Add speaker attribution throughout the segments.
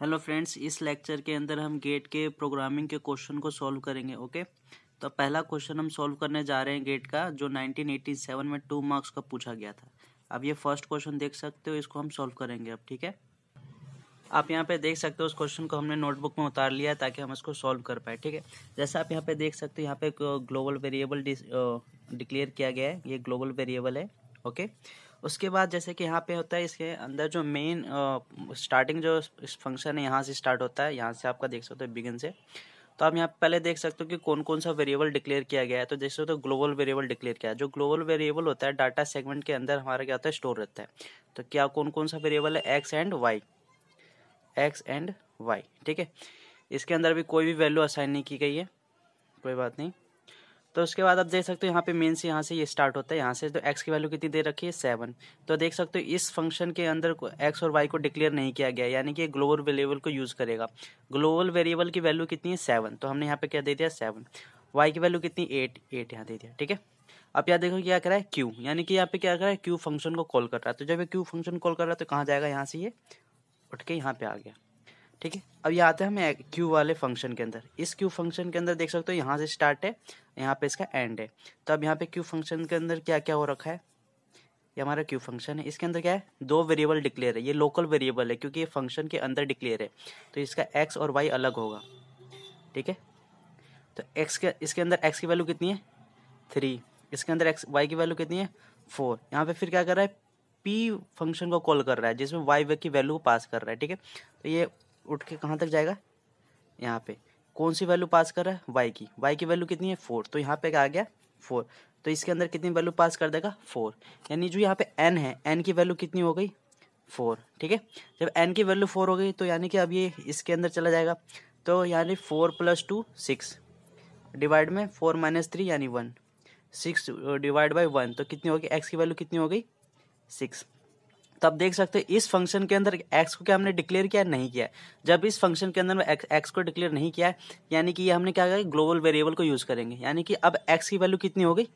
Speaker 1: Hello friends इस lecture के अंदर हम गेट के प्रोग्रामिंग के क्वेश्चन को सॉल्व करेंगे ओके तो पहला क्वेश्चन हम सॉल्व करने जा रहे हैं गेट का जो 1987 में टू मार्क्स का पूछा गया था अब ये फर्स्ट क्वेश्चन देख सकते हो इसको हम सॉल्व करेंगे अब ठीक है आप यहाँ पे देख सकते हो उस क्वेश्चन को हमने नोटबुक में उतार लिया है ताकि हम इसको सॉल्व कर पाए ठीक है जैसे आप यहाँ पे देख सकते हो यहाँ पे ग्लोबल वेरिएबल डिक्लेयर किया गया है ये ग्लोबल वेरिएबल है ओके okay? उसके बाद जैसे कि यहाँ पे होता है इसके अंदर जो मेन स्टार्टिंग जो फंक्शन है यहाँ से स्टार्ट होता है यहाँ से आपका देख सकते हो बिगिन से तो आप यहाँ पहले देख सकते हो कि कौन कौन सा वेरिएबल डिक्लेयर किया गया है तो जैसे तो ग्लोबल वेरिएबल डिक्लेयर किया है जो ग्लोबल वेरिएबल होता है डाटा सेगमेंट के अंदर हमारा क्या होता है स्टोर रहता है तो क्या कौन कौन सा वेरिएबल है X and Y X and Y ठीक है इसके अंदर भी कोई भी वैल्यू असाइन नहीं की गई है कोई बात नहीं तो उसके बाद आप देख सकते हो यहाँ पे मेन से यहाँ से ये स्टार्ट होता है यहाँ से तो एक्स की वैल्यू कितनी दे रखी है सेवन तो देख सकते हो इस फंक्शन के अंदर एक्स और वाई को डिक्लेयर नहीं किया गया यानी कि ग्लोबल वेरिएबल को यूज़ करेगा ग्लोबल वेरिएबल की वैल्यू कितनी है सेवन तो हमने यहाँ पे क्या दे दिया सेवन वाई की वैल्यू कितनी एट एट यहाँ दे दिया ठीक है अब यहाँ देखो क्या कर रहा है क्यू यानी कि यहाँ पे क्या कर रहा है क्यू फंक्शन को कॉल कर रहा है तो जब ये क्यू फंक्शन कॉल कर रहा है तो कहाँ जाएगा यहाँ से ये उठ के यहाँ पे आ गया ठीक है अब यहाँ आते हैं हम क्यू वाले फंक्शन के अंदर इस क्यू फंक्शन के अंदर देख सकते हो यहाँ से स्टार्ट है यहाँ पे इसका एंड है तो अब यहाँ पे क्यू फंक्शन के अंदर क्या क्या हो रखा है ये हमारा क्यू फंक्शन है इसके अंदर क्या है दो वेरिएबल डिक्लेयर है ये लोकल वेरिएबल है क्योंकि ये फंक्शन के अंदर डिक्लेयर है तो इसका एक्स और वाई अलग होगा ठीक है तो एक्स के इसके अंदर एक्स की वैल्यू कितनी है थ्री इसके अंदर एक्स वाई की वैल्यू कितनी है फोर यहाँ पे फिर क्या कर रहा है पी फंक्शन को कॉल कर रहा है जिसमें वाई की वैल्यू पास कर रहा है ठीक है तो ये उठ के कहाँ तक जाएगा यहाँ पे कौन सी वैल्यू पास कर रहा है वाई की वाई की वैल्यू कितनी है फोर तो यहाँ पे आ गया फोर तो इसके अंदर कितनी वैल्यू पास कर देगा फोर यानी जो यहाँ पे एन है एन की वैल्यू कितनी हो गई फोर ठीक है जब एन की वैल्यू फोर हो गई तो यानी कि अब ये इसके अंदर चला जाएगा तो यानी four plus two six divide में फोर माइनस थ्री यानी one six divide by one तो कितनी होगी एक्स की वैल्यू कितनी हो गई सिक्स तो देख सकते हैं इस फंक्शन के अंदर एक्स को क्या हमने डिक्लेयर किया नहीं किया जब इस फंक्शन के अंदर एक्स को डिक्लेयर नहीं किया यानी कि ये हमने क्या किया ग्लोबल वेरिएबल को यूज करेंगे यानी कि अब एक्स की वैल्यू कितनी हो गई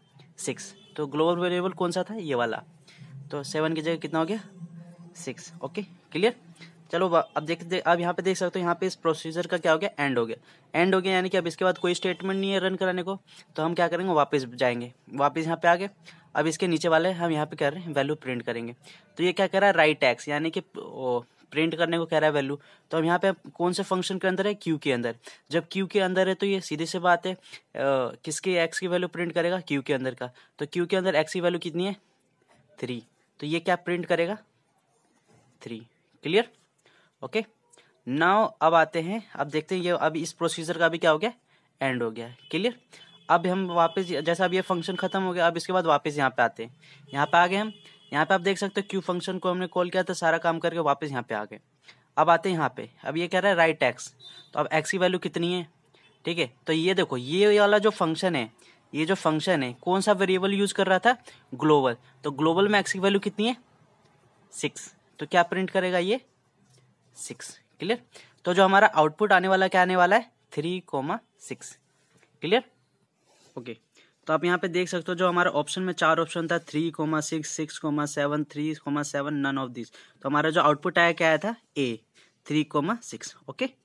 Speaker 1: सिक्स तो ग्लोबल वेरिएबल कौन सा था ये वाला तो सेवन की जगह कितना हो गया सिक्स ओके क्लियर चलो अब देख दे, अब यहाँ पे देख सकते हो यहाँ पे इस प्रोसीजर का क्या हो गया एंड हो गया एंड हो गया यानी कि अब इसके बाद कोई स्टेटमेंट नहीं है रन कराने को तो हम क्या करेंगे वापस जाएंगे वापस यहाँ पे आ गए अब इसके नीचे वाले हम यहाँ पे कह रहे हैं वैल्यू प्रिंट करेंगे तो ये क्या कह रहा है राइट एक्स यानी कि प्रिंट करने को कह रहा है वैल्यू तो हम यहाँ पे कौन से फंक्शन के अंदर है क्यू के अंदर जब क्यू के अंदर है तो ये सीधे से बात है किसके एक्स की वैल्यू प्रिंट करेगा क्यू के अंदर का तो क्यू के अंदर एक्स की वैल्यू कितनी है थ्री तो ये क्या प्रिंट करेगा थ्री क्लियर ओके नाव अब आते हैं अब देखते हैं ये अब इस प्रोसीजर का भी क्या हो गया एंड हो गया क्लियर अब हम वापस जैसा अब ये फंक्शन खत्म हो गया अब इसके बाद वापस यहाँ पे आते हैं यहाँ पे आ गए हम यहाँ पे आप देख सकते हो क्यू फंक्शन को हमने कॉल किया था सारा काम करके वापस यहाँ पे आ गए अब आते हैं यहाँ पे अब ये कह रहा है राइट एक्स तो अब एक्स की वैल्यू कितनी है ठीक है तो ये देखो ये वाला जो फंक्शन है ये जो फंक्शन है कौन सा वेरिएबल यूज कर रहा था ग्लोबल तो ग्लोबल में एक्स की वैल्यू कितनी है सिक्स तो क्या प्रिंट करेगा ये सिक्स क्लियर तो जो हमारा आउटपुट आने वाला क्या आने वाला है three comma six clear okay तो आप यहाँ पे देख सकते हो जो हमारा ऑप्शन में चार ऑप्शन था three comma six six comma seven three comma seven none of this तो हमारा जो आउटपुट आया क्या आया था A three comma six okay